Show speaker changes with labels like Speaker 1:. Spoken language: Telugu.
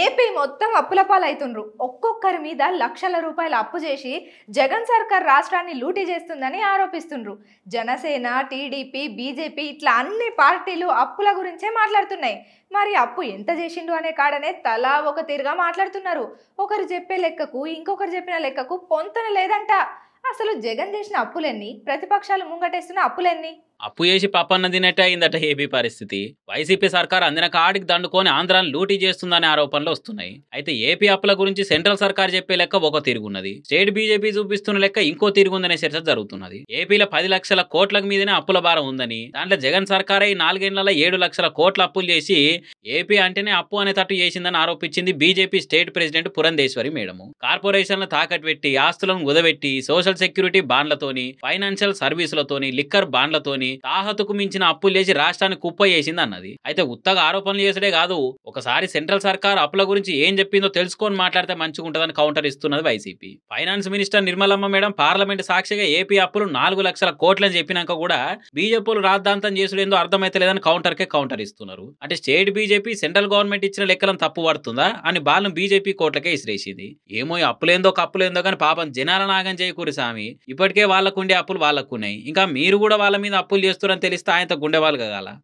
Speaker 1: ఏపీ మొత్తం అప్పుల పాలవుతుండ్రు ఒక్కొక్కరి మీద లక్షల రూపాయలు అప్పు చేసి జగన్ సర్కార్ రాష్ట్రాన్ని లూటీ చేస్తుందని ఆరోపిస్తుండ్రు జనసేన టీడీపీ బీజేపీ ఇట్లా అన్ని పార్టీలు అప్పుల గురించే మాట్లాడుతున్నాయి మరి అప్పు ఎంత చేసిండు అనే కాడనే తలా ఒక తీరుగా మాట్లాడుతున్నారు ఒకరు చెప్పే లెక్కకు ఇంకొకరు చెప్పిన లెక్కకు పొంతన లేదంట అసలు జగన్ చేసిన అప్పులన్నీ ప్రతిపక్షాలు ముంగటేస్తున్న అప్పులన్నీ
Speaker 2: అప్పు చేసి పప్పన్న తినట్టే అయిందట ఏపీ పరిస్థితి వైసీపీ సర్కార్ అందిన కాడికి దండుకొని ఆంధ్రాన్ని లూటీ చేస్తుందనే ఆరోపణలు వస్తున్నాయి అయితే ఏపీ అప్పుల గురించి సెంట్రల్ సర్కార్ చెప్పే లెక్క ఒక తిరుగున్నది స్టేట్ బీజేపీ చూపిస్తున్న లెక్క ఇంకో తిరుగుందనే చర్చ జరుగుతున్నది ఏపీలో పది లక్షల కోట్ల మీదనే అప్పుల భారం ఉందని దాంట్లో జగన్ సర్కారే ఈ నాలుగేళ్లలో ఏడు లక్షల కోట్ల అప్పులు చేసి ఏపీ అంటేనే అప్పు అనే తట్టు చేసిందని ఆరోపించింది BJP state president Purandeswari madam కార్పొరేషన్ల తాకట్టు పెట్టి ఆస్తులను ఉదబెట్టి సోషల్ సెక్యూరిటీ బాండ్లతోని ఫైనాన్షియల్ సర్వీసులతోని లిక్కర్ బాండ్లతోని తాహతుకు మించిన అప్పులు చేసి రాష్ట్రాన్ని కుప్ప చేసింది అన్నది అయితే ఉత్తగా ఆరోపణలు చేసడే కాదు ఒకసారి సెంట్రల్ సర్కార్ అప్పుల గురించి ఏం చెప్పిందో తెలుసుకొని మాట్లాడితే మంచిగా ఉంటుందని కౌంటర్ ఇస్తున్నది YCP finance minister Nirmalamma madam parliament సాక్షిగా ఏపీ అప్పులు నాలుగు లక్షల కోట్లని చెప్పినాక కూడా బీజేపీలు రాద్ధాంతం చేసుడేందో అర్థమైతే లేదని కౌంటర్ కే కౌంటర్ ఇస్తున్నారు అంటే స్టేట్ బీజేపీ సెంట్రల్ గవర్నమెంట్ ఇచ్చిన లెక్కలను తప్పు పడుతుందా అని బాలను బీజేపీ కోట్లకే ఇసిరేసింది ఏమో అప్పులేందో కప్పులేందో కానీ పాపం జనాల నాగం చేయకూరి సామి ఇప్పటికే వాళ్ళకుండే అప్పులు వాళ్ళకున్నాయి ఇంకా మీరు కూడా వాళ్ళ మీద అప్పులు చేస్తున్నారని తెలిస్తే ఆయనతో గుండెవాళ్ళు కాగల